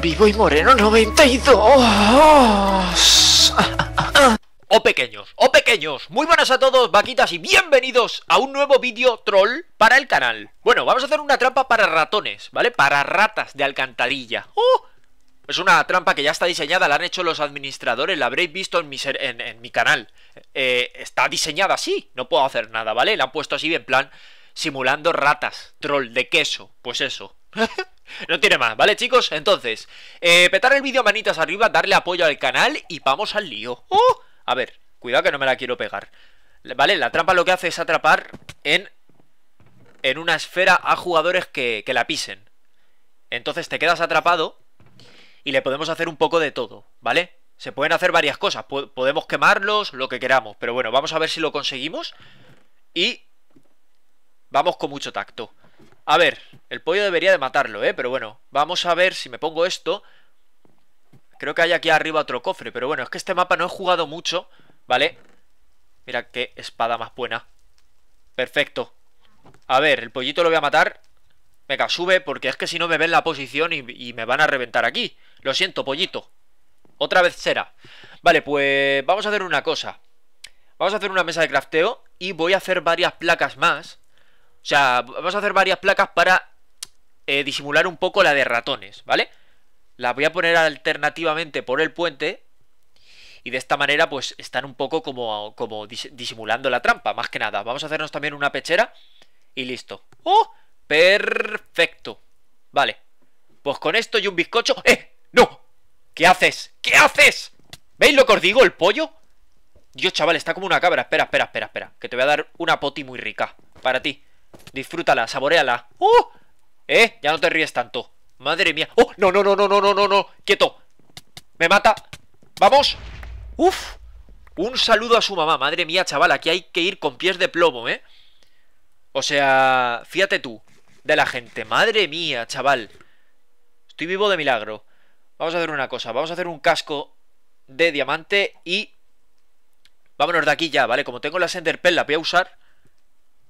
Vivo y Moreno 92. O pequeños, o oh, pequeños, muy buenas a todos, vaquitas, y bienvenidos a un nuevo vídeo troll para el canal. Bueno, vamos a hacer una trampa para ratones, ¿vale? Para ratas de alcantarilla. ¡Oh! Es una trampa que ya está diseñada, la han hecho los administradores, la habréis visto en mi, mi canal. Eh, está diseñada así, no puedo hacer nada, ¿vale? La han puesto así en plan simulando ratas, troll de queso, pues eso. No tiene más, ¿vale, chicos? Entonces, eh, petar el vídeo manitas arriba, darle apoyo al canal y vamos al lío. ¡Oh! A ver, cuidado que no me la quiero pegar. ¿Vale? La trampa lo que hace es atrapar en, en una esfera a jugadores que, que la pisen. Entonces te quedas atrapado y le podemos hacer un poco de todo, ¿vale? Se pueden hacer varias cosas, podemos quemarlos, lo que queramos, pero bueno, vamos a ver si lo conseguimos y vamos con mucho tacto. A ver, el pollo debería de matarlo, ¿eh? Pero bueno, vamos a ver si me pongo esto. Creo que hay aquí arriba otro cofre, pero bueno, es que este mapa no he jugado mucho, ¿vale? Mira qué espada más buena. Perfecto. A ver, el pollito lo voy a matar. Venga, sube, porque es que si no me ven la posición y, me van a reventar aquí. Lo siento, pollito. Otra vez será. Vale, pues vamos a hacer una cosa. Vamos a hacer una mesa de crafteo y voy a hacer varias placas más o sea, vamos a hacer varias placas para eh, disimular un poco la de ratones, ¿vale? Las voy a poner alternativamente por el puente y de esta manera pues están un poco como, como disimulando la trampa, más que nada. Vamos a hacernos también una pechera y listo. ¡Oh! Perfecto. Vale. Pues con esto y un bizcocho... ¡Eh! ¡No! ¿Qué haces? ¿Qué haces? ¿Veis lo que os digo? ¿El pollo? Dios, chaval, está como una cabra. Espera, espera, espera, espera. Que te voy a dar una poti muy rica. Para ti. Disfrútala, saboreala. ¡Uh! ¿Eh? Ya no te ríes tanto. Madre mía. ¡Oh! No, no, no, no, no, no, no, no. Quieto. Me mata. ¡Vamos! ¡Uf! Un saludo a su mamá. Madre mía, chaval. Aquí hay que ir con pies de plomo, ¿eh? O sea, fíjate tú. De la gente. Madre mía, chaval. Estoy vivo de milagro. Vamos a hacer una cosa. Vamos a hacer un casco de diamante y... Vámonos de aquí ya, ¿vale? Como tengo la Sender la voy a usar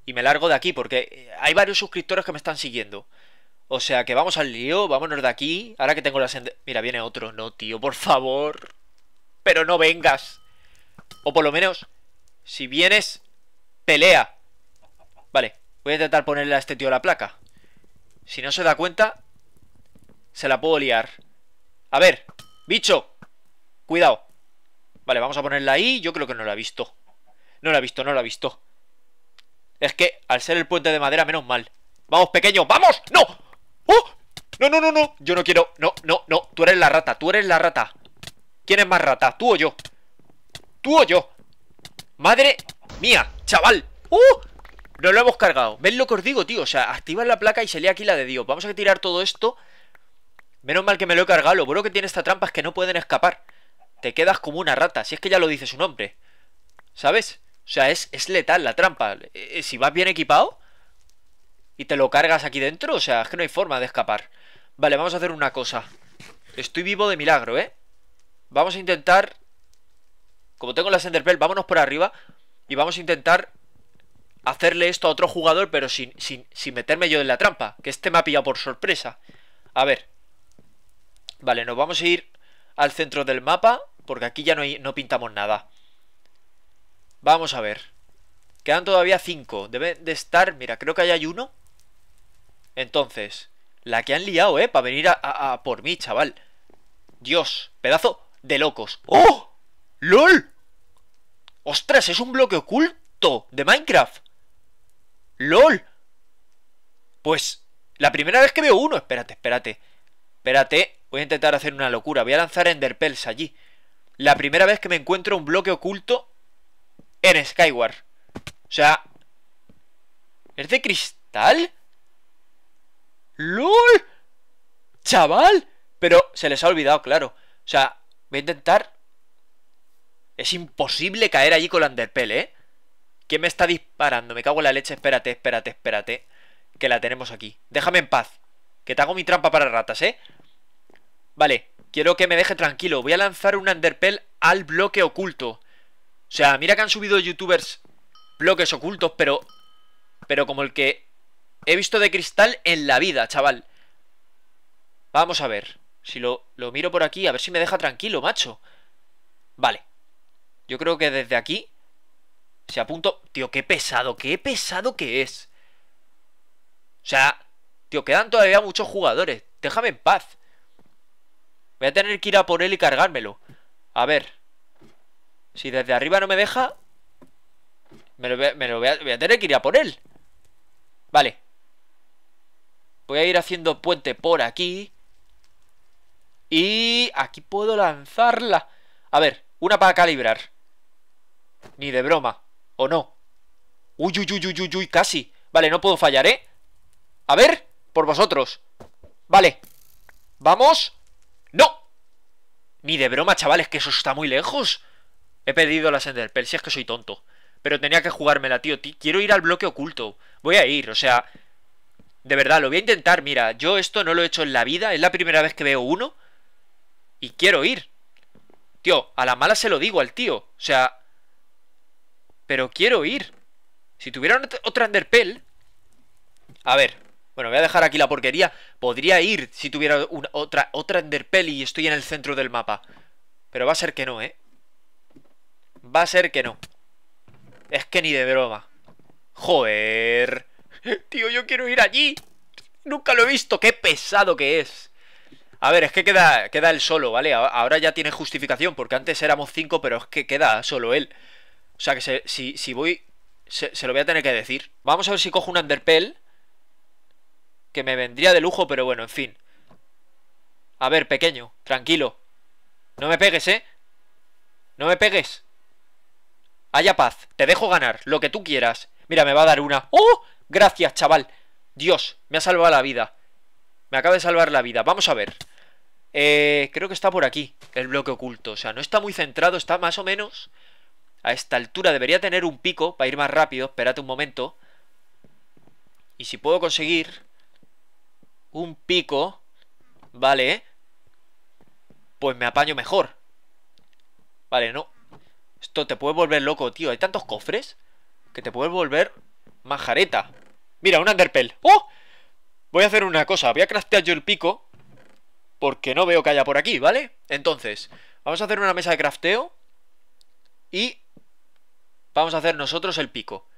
y me largo de aquí porque hay varios suscriptores que me están siguiendo. O sea que vamos al lío, vámonos de aquí. Ahora que tengo la senda. Mira, viene otro. No, tío, por favor. Pero no vengas. O por lo menos, si vienes, pelea. Vale, voy a intentar ponerle a este tío la placa. Si no se da cuenta, se la puedo liar. A ver, bicho. Cuidado. Vale, vamos a ponerla ahí. Yo creo que no la ha visto. No la ha visto, no la ha visto. Es que al ser el puente de madera, menos mal. ¡Vamos, pequeño! ¡Vamos! ¡No! ¡Oh! ¡No, no, no, no! Yo no quiero... No, no, no. Tú eres la rata. Tú eres la rata. ¿Quién es más rata? ¿Tú o yo? ¿Tú o yo? ¡Madre mía! ¡Chaval! ¡Uh! Nos lo hemos cargado. ¿Ves lo que os digo, tío? O sea, activar la placa y se aquí la de Dios. Vamos a tirar todo esto. Menos mal que me lo he cargado. Lo bueno que tiene esta trampa es que no pueden escapar. Te quedas como una rata. Si es que ya lo dice su nombre. ¿Sabes? O sea, es, es letal la trampa. Eh, si vas bien equipado y te lo cargas aquí dentro, o sea, es que no hay forma de escapar. Vale, vamos a hacer una cosa. Estoy vivo de milagro, ¿eh? Vamos a intentar... Como tengo la Pearl, vámonos por arriba y vamos a intentar hacerle esto a otro jugador, pero sin, sin, meterme yo en la trampa. Que este me ha pillado por sorpresa. A ver. Vale, nos vamos a ir al centro del mapa, porque aquí ya no, no pintamos nada. Vamos a ver. Quedan todavía cinco. Debe de estar... Mira, creo que ahí hay uno. Entonces, la que han liado, ¿eh? Para venir a, por mí, chaval. Dios, pedazo de locos. ¡Oh! ¡LOL! ¡Ostras! Es un bloque oculto de Minecraft. ¡LOL! Pues, la primera vez que veo uno. Espérate, espérate. Espérate. Voy a intentar hacer una locura. Voy a lanzar Enderpels allí. La primera vez que me encuentro un bloque oculto en Skyward. O sea, ¿es de cristal? ¡Lol! ¡Chaval! Pero se les ha olvidado, claro. O sea, voy a intentar... Es imposible caer allí con la underpell, ¿eh? ¿Quién me está disparando? Me cago en la leche. Espérate, espérate, espérate. Que la tenemos aquí. Déjame en paz. Que te hago mi trampa para ratas, ¿eh? Vale, quiero que me deje tranquilo. Voy a lanzar un underpell al bloque oculto. O sea, mira que han subido youtubers bloques ocultos, pero. Pero como el que he visto de cristal en la vida, chaval. Vamos a ver. Si lo, lo miro por aquí, a ver si me deja tranquilo, macho. Vale. Yo creo que desde aquí. Se apunto. Tío, qué pesado, qué pesado que es. O sea, tío, quedan todavía muchos jugadores. Déjame en paz. Voy a tener que ir a por él y cargármelo. A ver. Si desde arriba no me deja Me lo, voy, a, tener que ir a por él Vale Voy a ir haciendo puente por aquí Y aquí puedo lanzarla A ver, una para calibrar Ni de broma ¿O no? Uy, uy, uy, uy, uy, uy, casi Vale, no puedo fallar, ¿eh? A ver, por vosotros Vale Vamos ¡No! Ni de broma, chavales, que eso está muy lejos He pedido las pel si es que soy tonto. Pero tenía que jugármela, tío. Quiero ir al bloque oculto. Voy a ir, o sea... De verdad, lo voy a intentar. Mira, yo esto no lo he hecho en la vida. Es la primera vez que veo uno. Y quiero ir. Tío, a la mala se lo digo al tío. O sea... Pero quiero ir. Si tuviera otra Enderpell... A ver. Bueno, voy a dejar aquí la porquería. Podría ir si tuviera otra, otra Enderpell y estoy en el centro del mapa. Pero va a ser que no, ¿eh? Va a ser que no. Es que ni de broma. Joder. Tío, yo quiero ir allí. Nunca lo he visto. Qué pesado que es. A ver, es que queda, queda él solo, ¿vale? Ahora ya tiene justificación, porque antes éramos cinco, pero es que queda solo él. O sea que si, si, voy, se, se, lo voy a tener que decir. Vamos a ver si cojo un underpell. Que me vendría de lujo, pero bueno, en fin. A ver, pequeño, tranquilo. No me pegues, ¿eh? No me pegues. Haya paz, te dejo ganar, lo que tú quieras. Mira, me va a dar una. ¡Oh! Gracias, chaval. Dios, me ha salvado la vida. Me acaba de salvar la vida. Vamos a ver. Eh, creo que está por aquí, el bloque oculto. O sea, no está muy centrado, está más o menos... A esta altura debería tener un pico para ir más rápido. Espérate un momento. Y si puedo conseguir un pico, ¿vale? Pues me apaño mejor. Vale, no, esto te puede volver loco, tío. Hay tantos cofres que te puede volver majareta. Mira, un underpell. ¡Oh! Voy a hacer una cosa. Voy a craftear yo el pico porque no veo que haya por aquí, ¿vale? Entonces, vamos a hacer una mesa de crafteo y vamos a hacer nosotros el pico.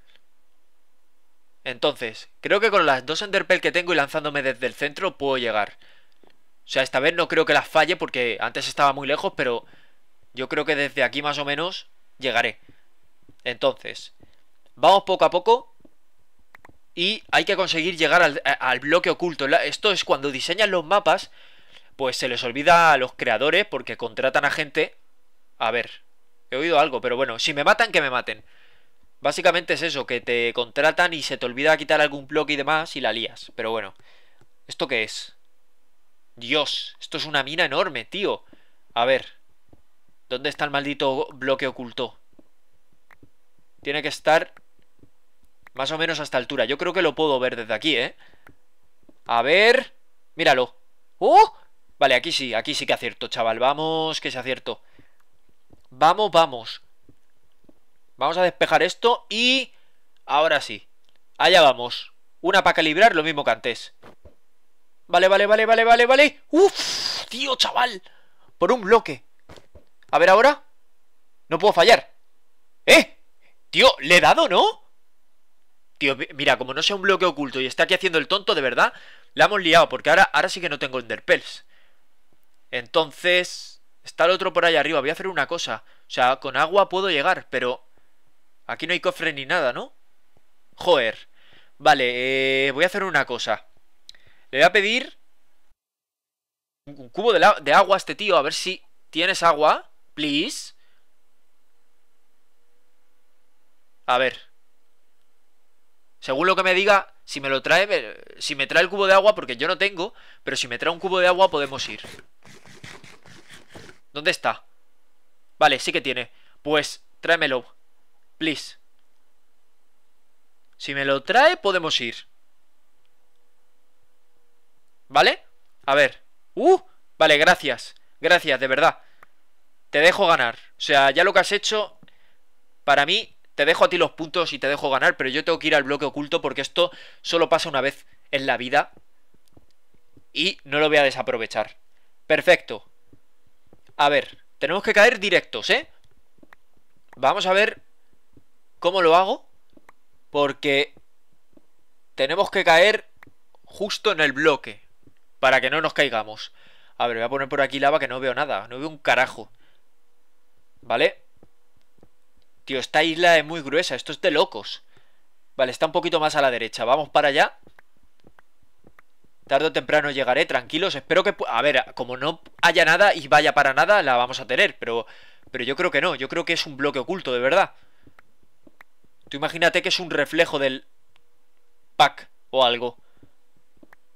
Entonces, creo que con las dos underpel que tengo y lanzándome desde el centro puedo llegar. O sea, esta vez no creo que las falle porque antes estaba muy lejos, pero yo creo que desde aquí más o menos llegaré. Entonces, vamos poco a poco y hay que conseguir llegar al, bloque oculto. Esto es cuando diseñan los mapas, pues se les olvida a los creadores porque contratan a gente. A ver, he oído algo, pero bueno, si me matan, que me maten. Básicamente es eso, que te contratan y se te olvida quitar algún bloque y demás y la lías. Pero bueno, ¿esto qué es? Dios, esto es una mina enorme, tío. A ver, ¿Dónde está el maldito bloque oculto? Tiene que estar más o menos a esta altura. Yo creo que lo puedo ver desde aquí, ¿eh? A ver... Míralo. ¡Oh! Vale, aquí sí, aquí sí que acierto, chaval. Vamos, que se acierto. Vamos, vamos. Vamos a despejar esto y... Ahora sí. Allá vamos. Una para calibrar, lo mismo que antes. Vale, vale, vale, vale, vale, vale. ¡Uf! Tío, chaval. Por un bloque. A ver ahora. No puedo fallar. ¡Eh! Tío, le he dado, ¿no? Tío, mira, como no sea un bloque oculto y está aquí haciendo el tonto, de verdad, la hemos liado, porque ahora, ahora sí que no tengo enderpels. Entonces, está el otro por ahí arriba. Voy a hacer una cosa. O sea, con agua puedo llegar, pero... Aquí no hay cofre ni nada, ¿no? Joder. Vale, eh, voy a hacer una cosa. Le voy a pedir... Un cubo de agua a este tío, a ver si tienes agua. Please. A ver. Según lo que me diga, si me lo trae, si me trae el cubo de agua, porque yo no tengo, pero si me trae un cubo de agua podemos ir. ¿Dónde está? Vale, sí que tiene. Pues tráemelo. Please. Si me lo trae, podemos ir. ¿Vale? A ver. ¡Uh! Vale, gracias. Gracias, de verdad te dejo ganar. O sea, ya lo que has hecho, para mí, te dejo a ti los puntos y te dejo ganar, pero yo tengo que ir al bloque oculto porque esto solo pasa una vez en la vida y no lo voy a desaprovechar. Perfecto. A ver, tenemos que caer directos, ¿eh? Vamos a ver cómo lo hago porque tenemos que caer justo en el bloque para que no nos caigamos. A ver, voy a poner por aquí lava que no veo nada, no veo un carajo. ¿Vale? Tío, esta isla es muy gruesa. Esto es de locos. Vale, está un poquito más a la derecha. Vamos para allá. Tarde o temprano llegaré, tranquilos. Espero que... A ver, como no haya nada y vaya para nada, la vamos a tener. Pero, pero yo creo que no. Yo creo que es un bloque oculto, de verdad. Tú imagínate que es un reflejo del pack o algo.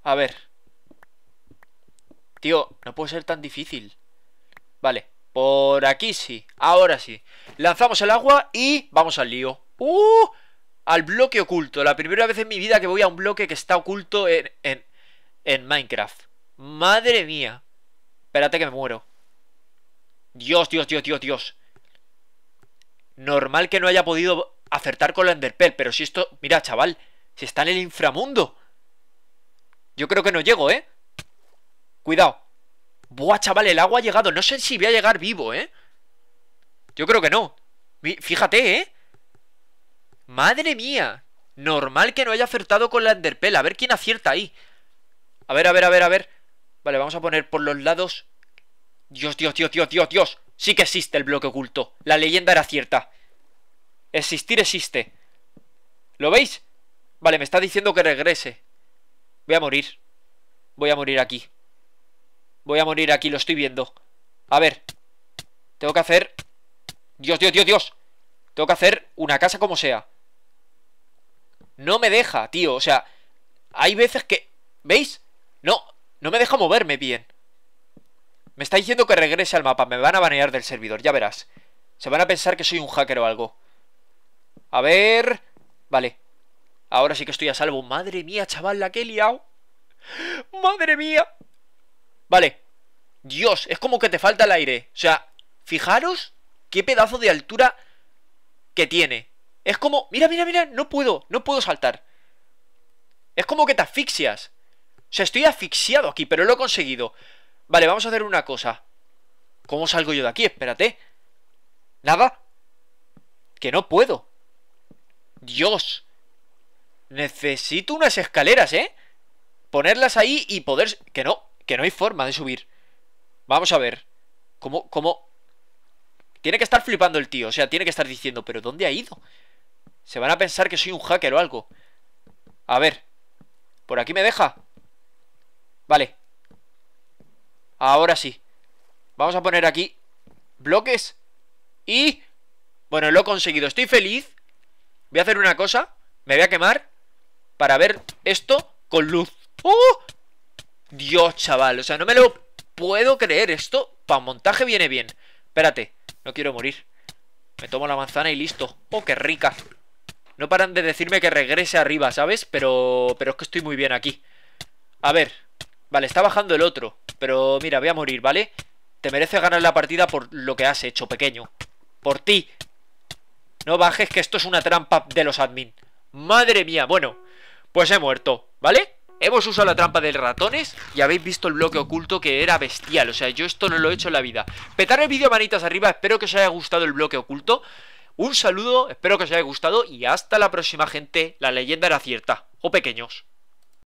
A ver. Tío, no puede ser tan difícil. Vale. Por aquí sí, ahora sí. Lanzamos el agua y vamos al lío. ¡Uh! Al bloque oculto. La primera vez en mi vida que voy a un bloque que está oculto en, en, en Minecraft. Madre mía. Espérate que me muero. Dios, Dios, Dios, Dios, Dios. Normal que no haya podido acertar con la Enderpearl, pero si esto... Mira, chaval, si está en el inframundo. Yo creo que no llego, ¿eh? Cuidado. Buah, chaval, el agua ha llegado. No sé si voy a llegar vivo, ¿eh? Yo creo que no. Fíjate, ¿eh? Madre mía. Normal que no haya acertado con la enderpel A ver quién acierta ahí. A ver, a ver, a ver, a ver. Vale, vamos a poner por los lados. Dios, Dios, Dios, Dios, Dios, Dios. Sí que existe el bloque oculto. La leyenda era cierta. Existir existe. ¿Lo veis? Vale, me está diciendo que regrese. Voy a morir. Voy a morir aquí. Voy a morir aquí, lo estoy viendo. A ver. Tengo que hacer... Dios, Dios, Dios, Dios. Tengo que hacer una casa como sea. No me deja, tío. O sea, hay veces que... ¿Veis? No, no me deja moverme bien. Me está diciendo que regrese al mapa. Me van a banear del servidor, ya verás. Se van a pensar que soy un hacker o algo. A ver... Vale. Ahora sí que estoy a salvo. Madre mía, chaval, la que he liado. Madre mía. Vale. Dios, es como que te falta el aire. O sea, fijaros qué pedazo de altura que tiene. Es como, mira, mira, mira, no puedo, no puedo saltar. Es como que te asfixias. O sea, estoy asfixiado aquí, pero lo he conseguido. Vale, vamos a hacer una cosa. ¿Cómo salgo yo de aquí? Espérate. Nada. Que no puedo. Dios. Necesito unas escaleras, ¿eh? Ponerlas ahí y poder... Que no que no hay forma de subir. Vamos a ver. ¿Cómo, cómo? Tiene que estar flipando el tío. O sea, tiene que estar diciendo, pero ¿dónde ha ido? Se van a pensar que soy un hacker o algo. A ver. ¿Por aquí me deja? Vale. Ahora sí. Vamos a poner aquí bloques. Y... Bueno, lo he conseguido. Estoy feliz. Voy a hacer una cosa. Me voy a quemar. Para ver esto con luz. ¡Uh! Dios, chaval. O sea, no me lo puedo creer. Esto para montaje viene bien. Espérate, no quiero morir. Me tomo la manzana y listo. ¡Oh, qué rica! No paran de decirme que regrese arriba, ¿sabes? Pero, pero es que estoy muy bien aquí. A ver. Vale, está bajando el otro. Pero mira, voy a morir, ¿vale? Te mereces ganar la partida por lo que has hecho, pequeño. Por ti. No bajes que esto es una trampa de los admin. Madre mía. Bueno, pues he muerto, ¿vale? Hemos usado la trampa de ratones y habéis visto el bloque oculto que era bestial. O sea, yo esto no lo he hecho en la vida. Petar el vídeo manitas arriba. Espero que os haya gustado el bloque oculto. Un saludo, espero que os haya gustado y hasta la próxima gente. La leyenda era cierta. O pequeños.